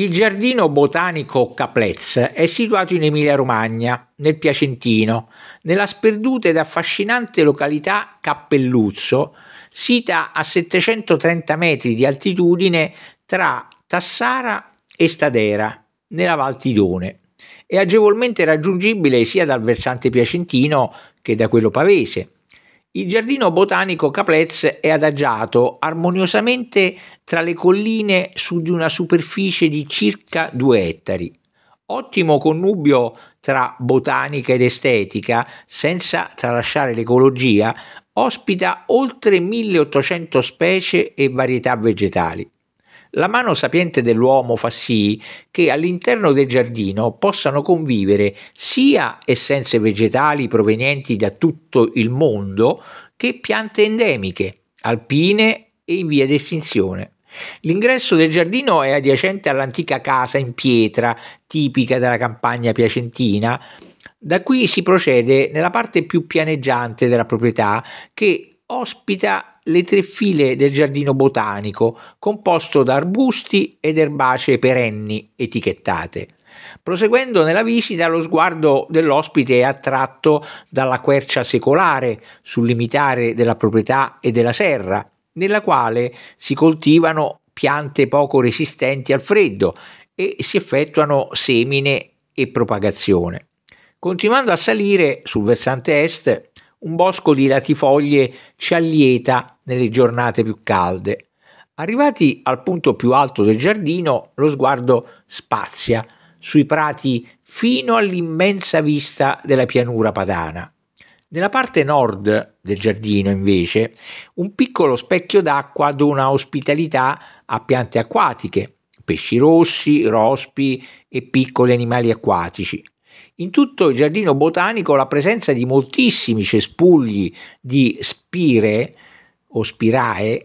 Il giardino botanico Caplez è situato in Emilia-Romagna, nel Piacentino, nella sperduta ed affascinante località Cappelluzzo, sita a 730 metri di altitudine tra Tassara e Stadera, nella Val Tidone è agevolmente raggiungibile sia dal versante piacentino che da quello pavese. Il giardino botanico Caplez è adagiato armoniosamente tra le colline su di una superficie di circa 2 ettari. Ottimo connubio tra botanica ed estetica, senza tralasciare l'ecologia, ospita oltre 1800 specie e varietà vegetali. La mano sapiente dell'uomo fa sì che all'interno del giardino possano convivere sia essenze vegetali provenienti da tutto il mondo che piante endemiche, alpine e in via di estinzione. L'ingresso del giardino è adiacente all'antica casa in pietra tipica della campagna piacentina. Da qui si procede nella parte più pianeggiante della proprietà che ospita le tre file del giardino botanico, composto da arbusti ed erbacee perenni etichettate. Proseguendo nella visita, lo sguardo dell'ospite è attratto dalla quercia secolare sul limitare della proprietà e della serra, nella quale si coltivano piante poco resistenti al freddo e si effettuano semine e propagazione. Continuando a salire sul versante est, un bosco di latifoglie ci allieta nelle giornate più calde. Arrivati al punto più alto del giardino, lo sguardo spazia sui prati fino all'immensa vista della pianura padana. Nella parte nord del giardino, invece, un piccolo specchio d'acqua dona ospitalità a piante acquatiche, pesci rossi, rospi e piccoli animali acquatici. In tutto il giardino botanico la presenza di moltissimi cespugli di spire o spirae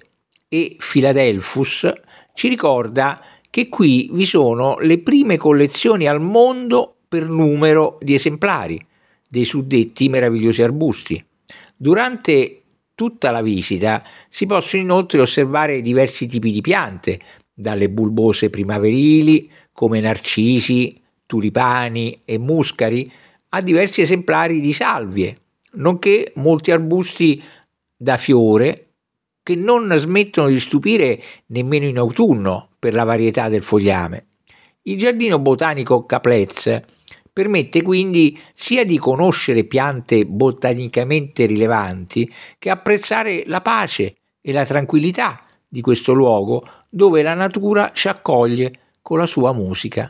e Philadelphus ci ricorda che qui vi sono le prime collezioni al mondo per numero di esemplari dei suddetti meravigliosi arbusti. Durante tutta la visita si possono inoltre osservare diversi tipi di piante, dalle bulbose primaverili come narcisi, tulipani e muscari a diversi esemplari di salvie, nonché molti arbusti da fiore che non smettono di stupire nemmeno in autunno per la varietà del fogliame. Il giardino botanico Caplez permette quindi sia di conoscere piante botanicamente rilevanti che apprezzare la pace e la tranquillità di questo luogo dove la natura ci accoglie con la sua musica.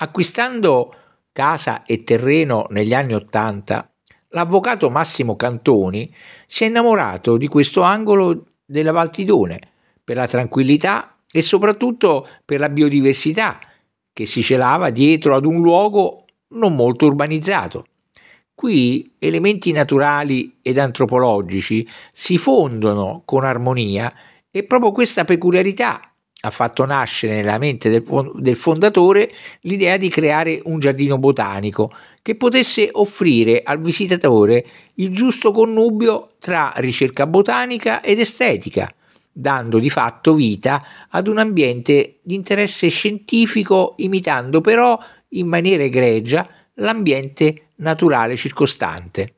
Acquistando casa e terreno negli anni Ottanta, l'avvocato Massimo Cantoni si è innamorato di questo angolo della Valtidone per la tranquillità e soprattutto per la biodiversità che si celava dietro ad un luogo non molto urbanizzato. Qui elementi naturali ed antropologici si fondono con armonia e proprio questa peculiarità ha fatto nascere nella mente del, del, fondatore l'idea di creare un giardino botanico che potesse offrire al visitatore il giusto connubio tra ricerca botanica ed estetica, dando di fatto vita ad un ambiente di interesse scientifico, imitando però in maniera egregia l'ambiente naturale circostante.